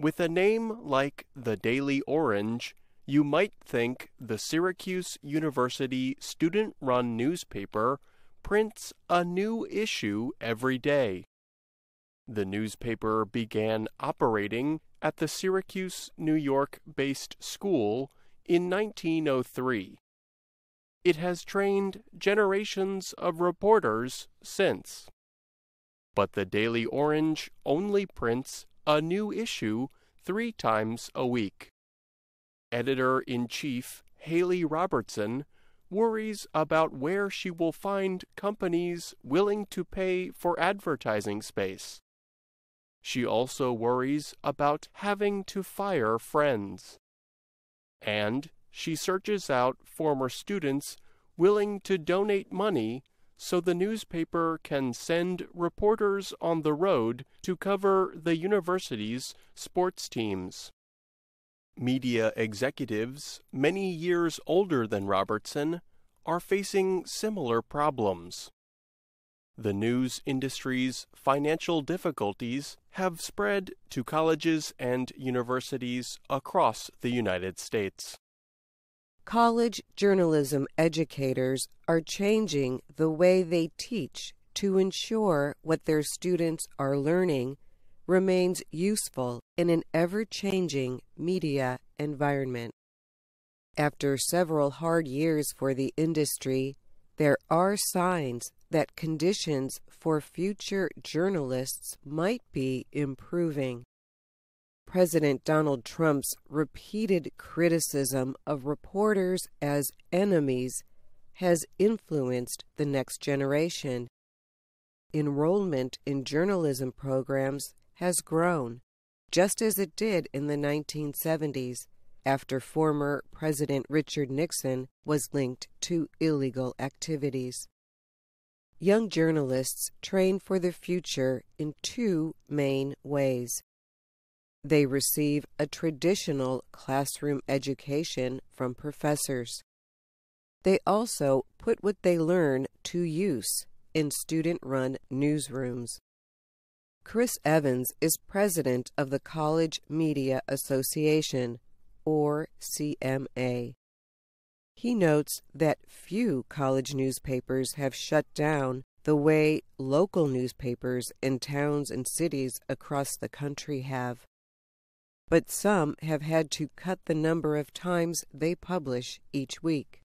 With a name like the Daily Orange, you might think the Syracuse University student run newspaper prints a new issue every day. The newspaper began operating at the Syracuse, New York based school in 1903. It has trained generations of reporters since. But the Daily Orange only prints a new issue three times a week. Editor in chief Haley Robertson worries about where she will find companies willing to pay for advertising space. She also worries about having to fire friends. And she searches out former students willing to donate money so the newspaper can send reporters on the road to cover the university's sports teams. Media executives, many years older than Robertson, are facing similar problems. The news industry's financial difficulties have spread to colleges and universities across the United States. College journalism educators are changing the way they teach to ensure what their students are learning remains useful in an ever changing media environment. After several hard years for the industry, there are signs that conditions for future journalists might be improving. President Donald Trump's repeated criticism of reporters as enemies has influenced the next generation. Enrollment in journalism programs has grown, just as it did in the 1970s after former President Richard Nixon was linked to illegal activities. Young journalists train for the future in two main ways. They receive a traditional classroom education from professors. They also put what they learn to use in student run newsrooms. Chris Evans is president of the College Media Association, or CMA. He notes that few college newspapers have shut down the way local newspapers in towns and cities across the country have but some have had to cut the number of times they publish each week.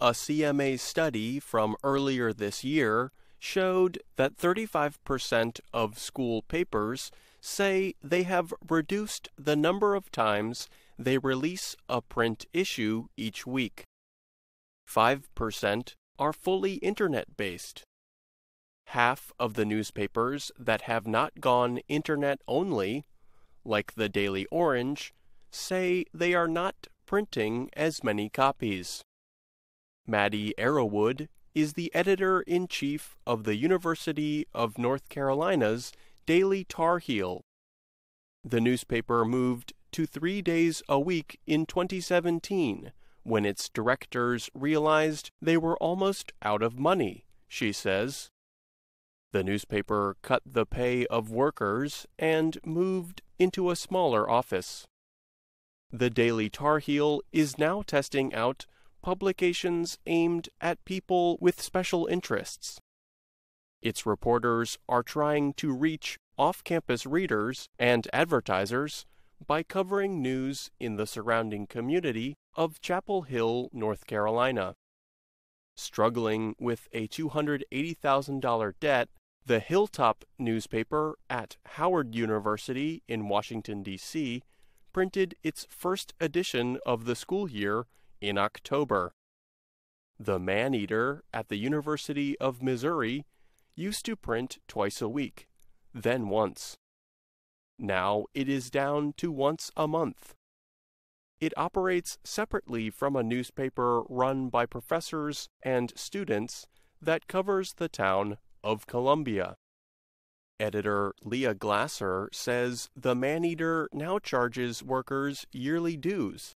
A CMA study from earlier this year showed that 35% of school papers say they have reduced the number of times they release a print issue each week. 5% are fully internet based. Half of the newspapers that have not gone internet only like the Daily Orange, say they are not printing as many copies. Maddie Arrowwood is the editor in chief of the University of North Carolina's Daily Tar Heel. The newspaper moved to three days a week in 2017 when its directors realized they were almost out of money, she says. The newspaper cut the pay of workers and moved into a smaller office. The Daily Tar Heel is now testing out publications aimed at people with special interests. Its reporters are trying to reach off campus readers and advertisers by covering news in the surrounding community of Chapel Hill, North Carolina. Struggling with a $280,000 debt the Hilltop newspaper at Howard University in Washington, D.C., printed its first edition of the school year in October. The Man Eater at the University of Missouri used to print twice a week, then once. Now it is down to once a month. It operates separately from a newspaper run by professors and students that covers the town of Columbia. Editor Leah Glasser says the Man Eater now charges workers yearly dues.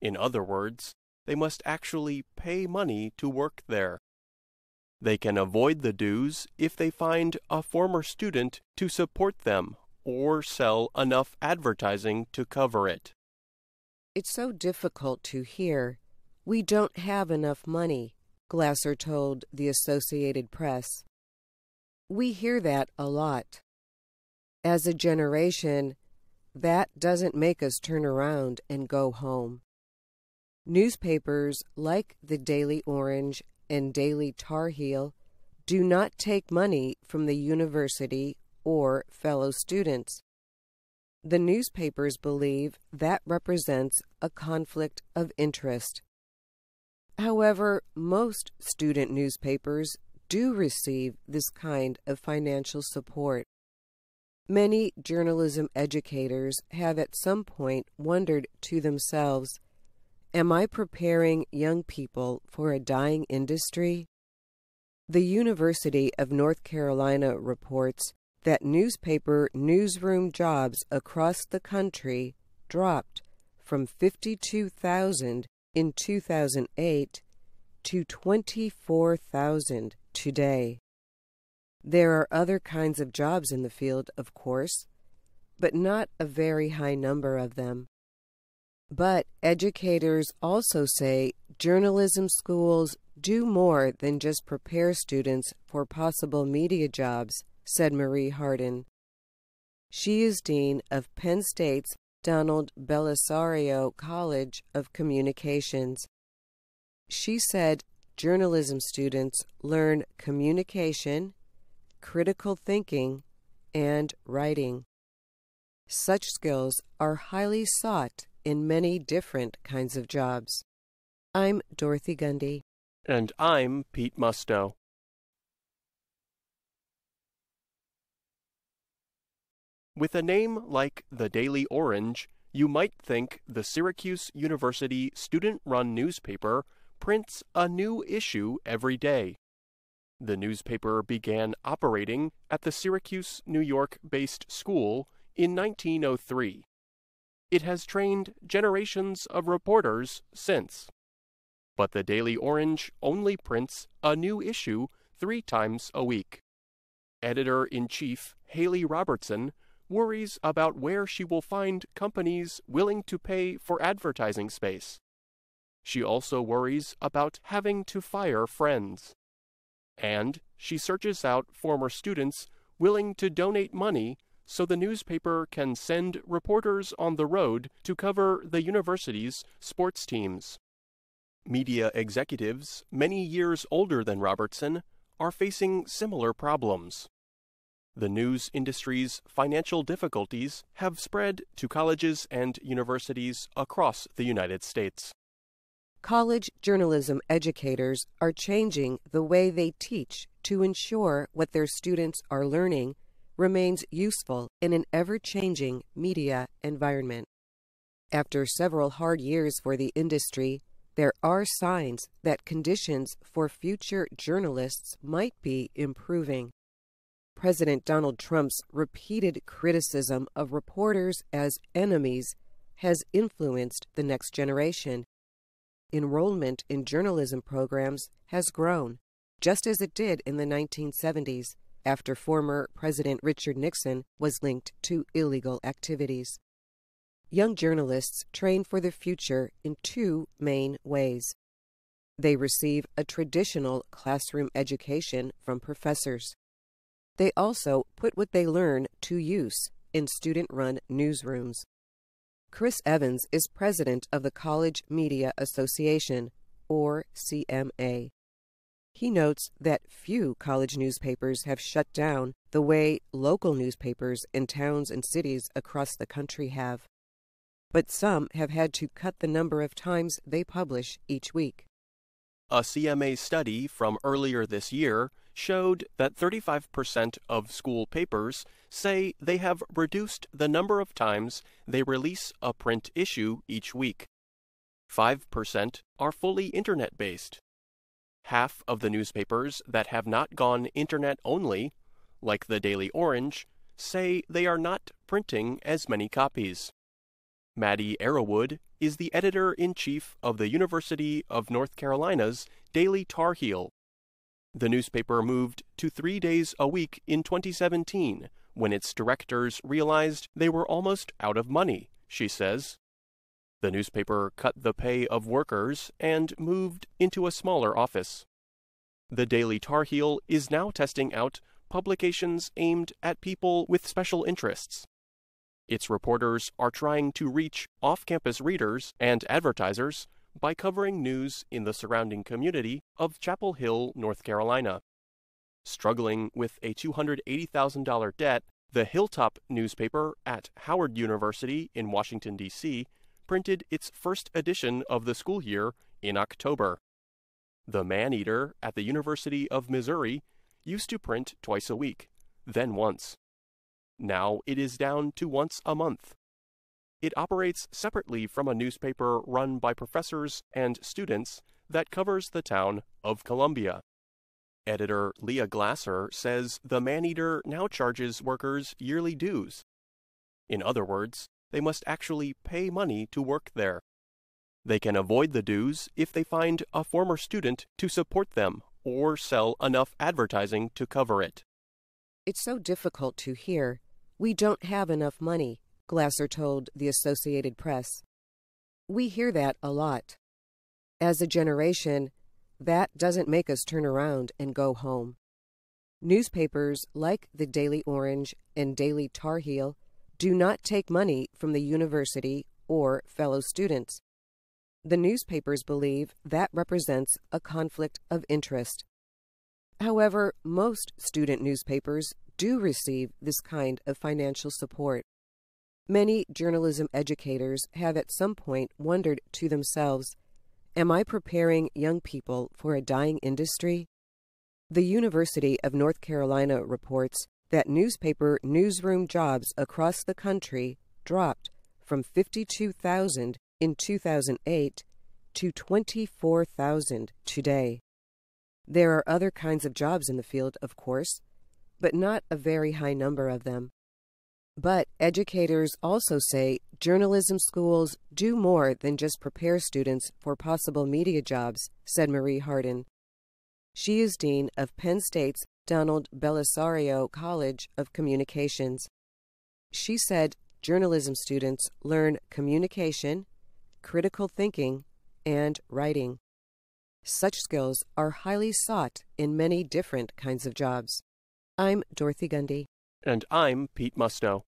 In other words, they must actually pay money to work there. They can avoid the dues if they find a former student to support them or sell enough advertising to cover it. It's so difficult to hear. We don't have enough money. Glasser told the Associated Press. We hear that a lot. As a generation, that doesn't make us turn around and go home. Newspapers like the Daily Orange and Daily Tar Heel do not take money from the university or fellow students. The newspapers believe that represents a conflict of interest. However, most student newspapers do receive this kind of financial support. Many journalism educators have at some point wondered to themselves, Am I preparing young people for a dying industry? The University of North Carolina reports that newspaper newsroom jobs across the country dropped from 52,000 in 2008 to 24,000 today. There are other kinds of jobs in the field, of course, but not a very high number of them. But educators also say journalism schools do more than just prepare students for possible media jobs, said Marie Hardin. She is dean of Penn State's Donald Belisario College of Communications. She said journalism students learn communication, critical thinking, and writing. Such skills are highly sought in many different kinds of jobs. I'm Dorothy Gundy. And I'm Pete Musto. With a name like the Daily Orange, you might think the Syracuse University student run newspaper prints a new issue every day. The newspaper began operating at the Syracuse, New York based school in 1903. It has trained generations of reporters since. But the Daily Orange only prints a new issue three times a week. Editor in chief Haley Robertson worries about where she will find companies willing to pay for advertising space. She also worries about having to fire friends. And she searches out former students willing to donate money so the newspaper can send reporters on the road to cover the university's sports teams. Media executives, many years older than Robertson, are facing similar problems. The news industry's financial difficulties have spread to colleges and universities across the United States. College journalism educators are changing the way they teach to ensure what their students are learning remains useful in an ever changing media environment. After several hard years for the industry, there are signs that conditions for future journalists might be improving. President Donald Trump's repeated criticism of reporters as enemies has influenced the next generation. Enrollment in journalism programs has grown, just as it did in the 1970s after former President Richard Nixon was linked to illegal activities. Young journalists train for the future in two main ways. They receive a traditional classroom education from professors. They also put what they learn to use in student run newsrooms. Chris Evans is president of the College Media Association, or CMA. He notes that few college newspapers have shut down the way local newspapers in towns and cities across the country have. But some have had to cut the number of times they publish each week. A CMA study from earlier this year showed that 35% of school papers say they have reduced the number of times they release a print issue each week. 5% are fully internet based. Half of the newspapers that have not gone internet only, like the Daily Orange, say they are not printing as many copies. Maddie Arrowwood is the editor in chief of the University of North Carolina's Daily Tar Heel, the newspaper moved to three days a week in 2017 when its directors realized they were almost out of money, she says. The newspaper cut the pay of workers and moved into a smaller office. The Daily Tar Heel is now testing out publications aimed at people with special interests. Its reporters are trying to reach off campus readers and advertisers by covering news in the surrounding community of Chapel Hill, North Carolina. Struggling with a $280,000 debt, the Hilltop newspaper at Howard University in Washington, D.C., printed its first edition of the school year in October. The Man Eater at the University of Missouri used to print twice a week, then once. Now it is down to once a month. It operates separately from a newspaper run by professors and students that covers the town of Columbia. Editor Leah Glasser says the Maneater now charges workers yearly dues. In other words, they must actually pay money to work there. They can avoid the dues if they find a former student to support them or sell enough advertising to cover it. It's so difficult to hear. We don't have enough money. Glasser told the Associated Press. We hear that a lot. As a generation, that doesn't make us turn around and go home. Newspapers like the Daily Orange and Daily Tar Heel do not take money from the university or fellow students. The newspapers believe that represents a conflict of interest. However, most student newspapers do receive this kind of financial support. Many journalism educators have at some point wondered to themselves, Am I preparing young people for a dying industry? The University of North Carolina reports that newspaper newsroom jobs across the country dropped from 52,000 in 2008 to 24,000 today. There are other kinds of jobs in the field, of course, but not a very high number of them. But educators also say journalism schools do more than just prepare students for possible media jobs, said Marie Hardin. She is dean of Penn State's Donald Belisario College of Communications. She said journalism students learn communication, critical thinking, and writing. Such skills are highly sought in many different kinds of jobs. I'm Dorothy Gundy. And I'm Pete Musto.